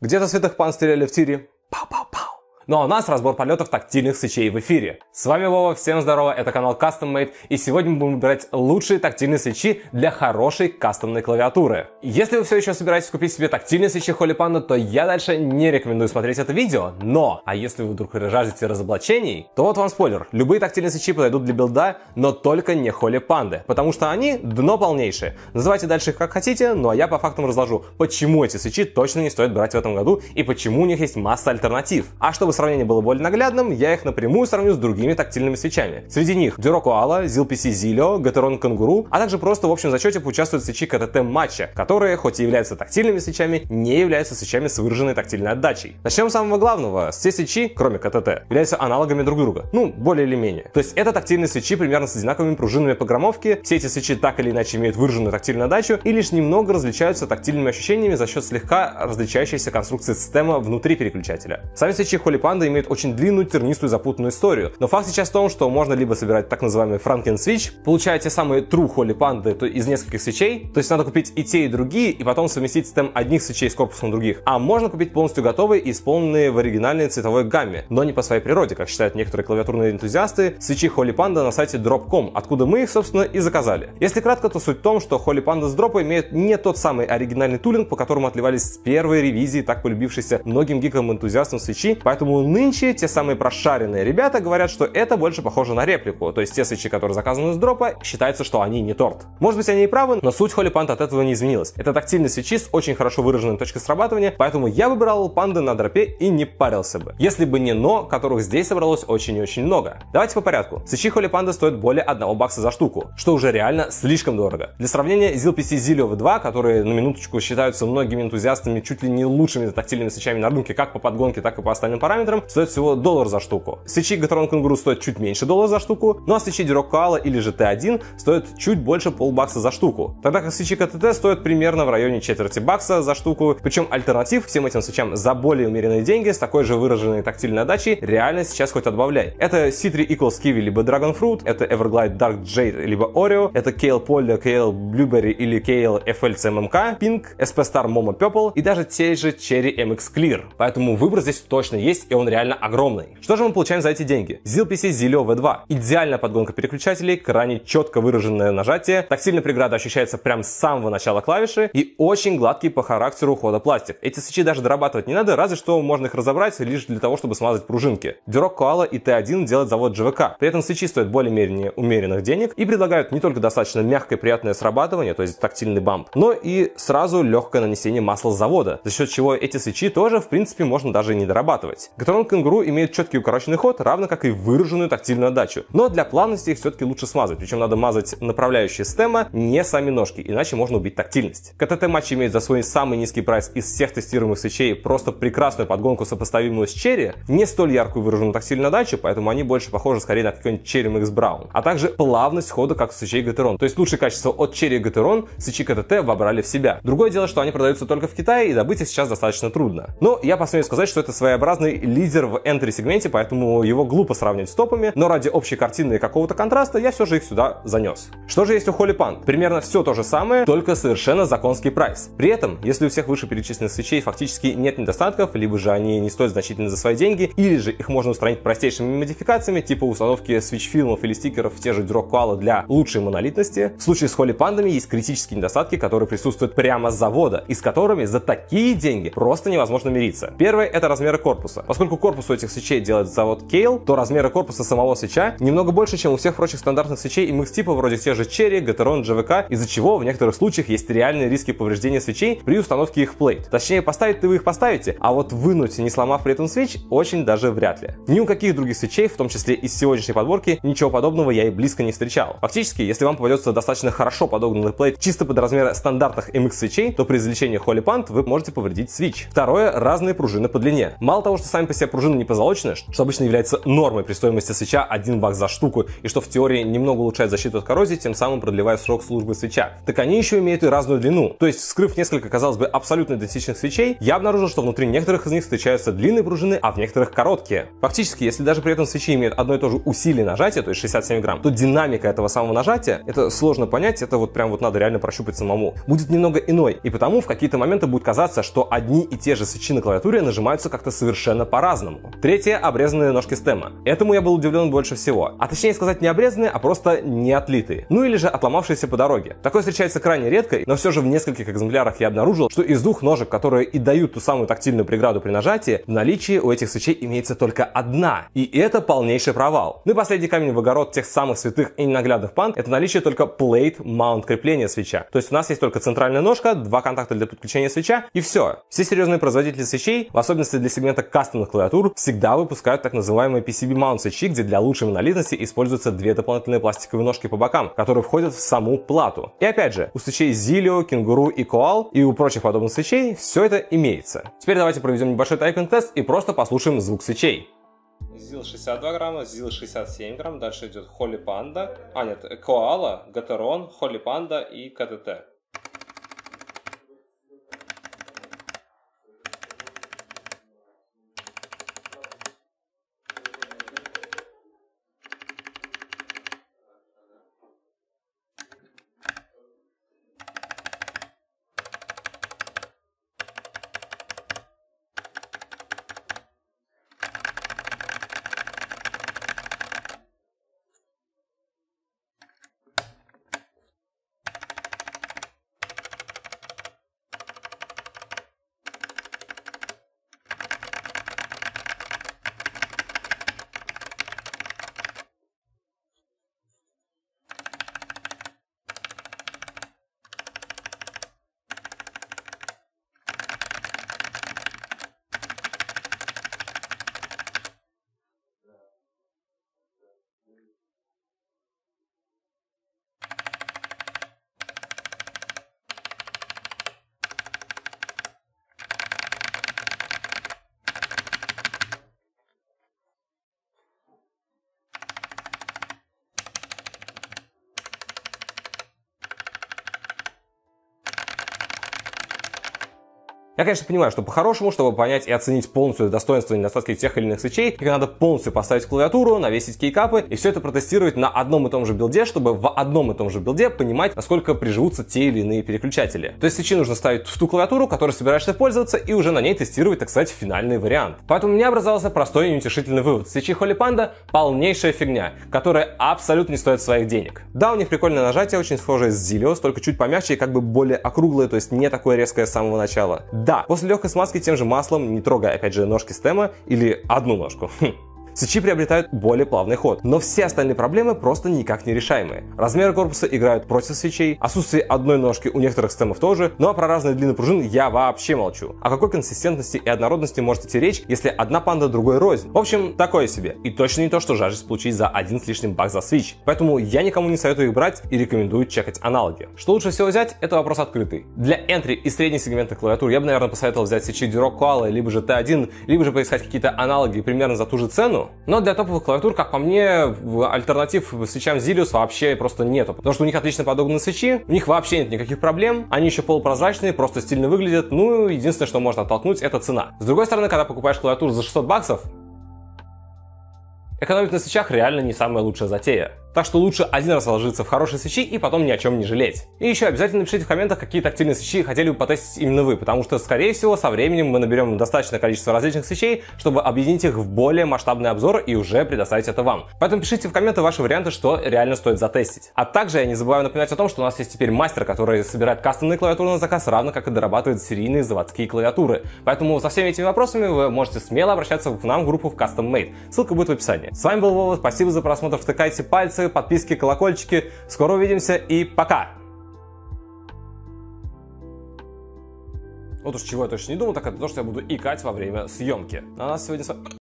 Где-то святых пан стреляли в тире. Папа. Ну а у нас разбор полетов тактильных свечей в эфире. С вами Вова, всем здорово, это канал Custom Made, и сегодня мы будем выбирать лучшие тактильные свечи для хорошей кастомной клавиатуры. Если вы все еще собираетесь купить себе тактильные свечи Холли Panda, то я дальше не рекомендую смотреть это видео, но, а если вы вдруг жаждете разоблачений, то вот вам спойлер, любые тактильные свечи подойдут для билда, но только не Холли Панды, потому что они дно полнейшее. Называйте дальше их как хотите, ну а я по фактам разложу, почему эти свечи точно не стоит брать в этом году и почему у них есть масса альтернатив. А чтобы сравнение было более наглядным, я их напрямую сравню с другими тактильными свечами. Среди них Дюрокуала, Ala, ZilPC Гатерон Кангуру, а также просто в общем зачете поучаствуют свечи КТТ Матча, которые, хоть и являются тактильными свечами, не являются свечами с выраженной тактильной отдачей. Начнем с самого главного. Все свечи, кроме КТТ, являются аналогами друг друга. Ну, более или менее. То есть это тактильные свечи примерно с одинаковыми пружинами погромовки, все эти свечи так или иначе имеют выраженную тактильную отдачу и лишь немного различаются тактильными ощущениями за счет слегка различающейся конструкции системы внутри переключателя. Сами свечи Holy панда имеет очень длинную, тернистую, запутанную историю. Но факт сейчас в том, что можно либо собирать так называемый Франкен Свич, получая те самые true холли панды то из нескольких свечей, то есть надо купить и те, и другие, и потом совместить тем одних свечей с корпусом других. А можно купить полностью готовые и исполненные в оригинальной цветовой гамме, но не по своей природе, как считают некоторые клавиатурные энтузиасты, свечи Холли Панда на сайте Drop.com, откуда мы их, собственно, и заказали. Если кратко, то суть в том, что Холли Панда с дропа имеет не тот самый оригинальный тулинг, по которому отливались с первой ревизии так полюбившейся многим гикам-энтузиастам свечи, поэтому нынче те самые прошаренные ребята говорят, что это больше похоже на реплику. То есть те свечи, которые заказаны с дропа, считается, что они не торт. Может быть, они и правы, но суть Holy Panda от этого не изменилась. Это тактильные свечи с очень хорошо выраженной точкой срабатывания, поэтому я выбирал панды на дропе и не парился бы. Если бы не но, которых здесь собралось очень и очень много. Давайте по порядку. Свечи Holy Panda стоят более 1 бакса за штуку, что уже реально слишком дорого. Для сравнения, ZLPC Zilio V2, которые на минуточку считаются многими энтузиастами чуть ли не лучшими тактильными свечами на рынке, как по подгонке, так и по остальным параметрам, Хендром стоит всего доллар за штуку. Свечи Гатрон Кенгуру стоят чуть меньше доллара за штуку, ну а свечи Дирокала или же Т1 стоят чуть больше полбакса за штуку, тогда как свечи КТТ стоят примерно в районе четверти бакса за штуку, причем альтернатив всем этим свечам за более умеренные деньги с такой же выраженной тактильной отдачей реально сейчас хоть отбавляй. Это C3 Equals Kiwi либо Dragon Fruit, это Everglide Dark Jade либо Oreo, это Kale Polio, Kale Blueberry или Kale FLCMMK, Pink, SP Star Momo Purple и даже те же Cherry MX Clear. Поэтому выбор здесь точно есть и он реально огромный. Что же мы получаем за эти деньги? ZLPC Zilio V2. Идеальная подгонка переключателей, крайне четко выраженное нажатие, тактильная преграда ощущается прям с самого начала клавиши и очень гладкий по характеру ухода пластик. Эти свечи даже дорабатывать не надо, разве что можно их разобрать лишь для того, чтобы смазать пружинки. Дюрок Koala и T1 делает завод ЖВК, При этом свечи стоят более-менее умеренных денег и предлагают не только достаточно мягкое приятное срабатывание, то есть тактильный бамп, но и сразу легкое нанесение масла с завода, за счет чего эти свечи тоже, в принципе, можно даже не дорабатывать котором кенгуру имеет четкий укороченный ход, равно как и выраженную тактильную отдачу. Но для плавности их все-таки лучше смазать, причем надо мазать направляющие стема, не сами ножки, иначе можно убить тактильность. КТТ матч имеет за свой самый низкий прайс из всех тестируемых свечей просто прекрасную подгонку, сопоставимую с черри, не столь яркую выраженную тактильную отдачу, поэтому они больше похожи скорее на какой-нибудь черри X Brown, а также плавность хода как у свечей Гатерон. То есть лучшее качество от черри Гатерон свечи КТТ вобрали в себя. Другое дело, что они продаются только в Китае и добыть их сейчас достаточно трудно. Но я посмею сказать, что это своеобразный лидер в entry сегменте, поэтому его глупо сравнивать с топами, но ради общей картины и какого-то контраста я все же их сюда занес. Что же есть у Holy Pan? Примерно все то же самое, только совершенно законский прайс. При этом, если у всех вышеперечисленных свечей фактически нет недостатков, либо же они не стоят значительно за свои деньги, или же их можно устранить простейшими модификациями, типа установки свич-фильмов или стикеров в те же Дюроквала для лучшей монолитности, в случае с Holy Пандами есть критические недостатки, которые присутствуют прямо с завода, и с которыми за такие деньги просто невозможно мириться. Первое — это размеры корпуса. Поскольку корпус у этих свечей делает завод Кейл, то размеры корпуса самого свеча немного больше, чем у всех прочих стандартных свечей и микс типа вроде тех же Cherry, Gateron, GVK, из-за чего в некоторых случаях есть реальные риски повреждения свечей при установке их в плейт. Точнее, поставить-то вы их поставите, а вот вынуть, не сломав при этом свеч, очень даже вряд ли. Ни у каких других свечей, в том числе из сегодняшней подборки, ничего подобного я и близко не встречал. Фактически, если вам попадется достаточно хорошо подогнанный плейт чисто под размеры стандартных MX свечей, то при извлечении Holy Pant вы можете повредить свич. Второе, разные пружины по длине. Мало того, что сами по себе пружина непозолоченная, что обычно является нормой при стоимости свеча 1 бакс за штуку, и что в теории немного улучшает защиту от коррозии, тем самым продлевая срок службы свеча. Так они еще имеют и разную длину. То есть, вскрыв несколько, казалось бы, абсолютно идентичных свечей, я обнаружил, что внутри некоторых из них встречаются длинные пружины, а в некоторых короткие. Фактически, если даже при этом свечи имеют одно и то же усилие нажатия, то есть 67 грамм, то динамика этого самого нажатия, это сложно понять, это вот прям вот надо реально прощупать самому, будет немного иной. И потому в какие-то моменты будет казаться, что одни и те же свечи на клавиатуре нажимаются как-то совершенно по по-разному. Третье — обрезанные ножки стема. Этому я был удивлен больше всего. А точнее сказать не обрезанные, а просто не отлитые. Ну или же отломавшиеся по дороге. Такое встречается крайне редко, но все же в нескольких экземплярах я обнаружил, что из двух ножек, которые и дают ту самую тактильную преграду при нажатии, в наличии у этих свечей имеется только одна. И это полнейший провал. Ну и последний камень в огород тех самых святых и ненаглядных пант — это наличие только plate mount крепления свеча. То есть у нас есть только центральная ножка, два контакта для подключения свеча и все. Все серьезные производители свечей, в особенности для сегмента кастомных современных клавиатур всегда выпускают так называемые pcb mounts щи, где для лучшей монолитности используются две дополнительные пластиковые ножки по бокам, которые входят в саму плату. И опять же, у свечей Zilio, Кенгуру и Коал и у прочих подобных свечей все это имеется. Теперь давайте проведем небольшой тайпинг-тест и просто послушаем звук свечей. ЗИЛ 62 грамма, ЗИЛ 67 грамм, дальше идет Холли Панда, а нет, Коала, Гатерон, Холли Панда и КТТ. Я, конечно, понимаю, что по-хорошему, чтобы понять и оценить полностью достоинства и недостатки тех или иных свечей, тебе надо полностью поставить клавиатуру, навесить кейкапы и все это протестировать на одном и том же билде, чтобы в одном и том же билде понимать, насколько приживутся те или иные переключатели. То есть свечи нужно ставить в ту клавиатуру, которой собираешься пользоваться, и уже на ней тестировать, так сказать, финальный вариант. Поэтому у меня образовался простой и неутешительный вывод. Свечи Холли Панда полнейшая фигня, которая абсолютно не стоит своих денег. Да, у них прикольное нажатие, очень схожее с Zilios, только чуть помягче и как бы более округлое, то есть не такое резкое с самого начала. Да, после легкой смазки тем же маслом, не трогая опять же ножки стема или одну ножку, хм. Свечи приобретают более плавный ход, но все остальные проблемы просто никак не решаемые. Размеры корпуса играют против свечей, отсутствие одной ножки у некоторых стемов тоже, ну а про разные длины пружин я вообще молчу. О какой консистентности и однородности может идти речь, если одна панда другой рознь? В общем, такое себе. И точно не то, что жаждет получить за один с лишним бак за свеч. Поэтому я никому не советую их брать и рекомендую чекать аналоги. Что лучше всего взять, это вопрос открытый. Для entry и средней сегментных клавиатур я бы, наверное, посоветовал взять свечи Duroc Koala, либо же T1, либо же поискать какие-то аналоги примерно за ту же цену, но для топовых клавиатур, как по мне, альтернатив свечам Zilius вообще просто нету, потому что у них отлично подогнаны свечи, у них вообще нет никаких проблем, они еще полупрозрачные, просто стильно выглядят, ну, единственное, что можно оттолкнуть, это цена. С другой стороны, когда покупаешь клавиатуру за 600 баксов, экономить на свечах реально не самая лучшая затея. Так что лучше один раз ложиться в хорошие свечи и потом ни о чем не жалеть. И еще обязательно пишите в комментах, какие тактильные свечи хотели бы потестить именно вы, потому что, скорее всего, со временем мы наберем достаточное количество различных свечей, чтобы объединить их в более масштабный обзор и уже предоставить это вам. Поэтому пишите в комменты ваши варианты, что реально стоит затестить. А также я не забываю напоминать о том, что у нас есть теперь мастер, который собирает кастомные клавиатуры на заказ, равно как и дорабатывает серийные заводские клавиатуры. Поэтому со всеми этими вопросами вы можете смело обращаться к нам в группу в Custom Made. Ссылка будет в описании. С вами был Вова, спасибо за просмотр, втыкайте пальцы, подписки, колокольчики. Скоро увидимся и пока! Вот уж чего я точно не думал, так это то, что я буду икать во время съемки. А нас сегодня...